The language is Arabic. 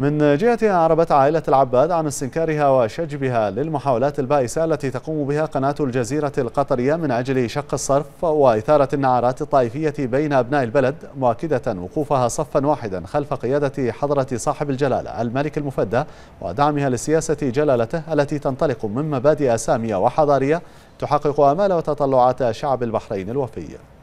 من جهتها أعربت عائلة العباد عن استنكارها وشجبها للمحاولات البائسة التي تقوم بها قناة الجزيرة القطرية من أجل شق الصرف وإثارة النعرات الطائفية بين أبناء البلد مؤكدة وقوفها صفا واحدا خلف قيادة حضرة صاحب الجلالة الملك المفدى ودعمها لسياسة جلالته التي تنطلق من مبادئ سامية وحضارية تحقق آمال وتطلعات شعب البحرين الوفي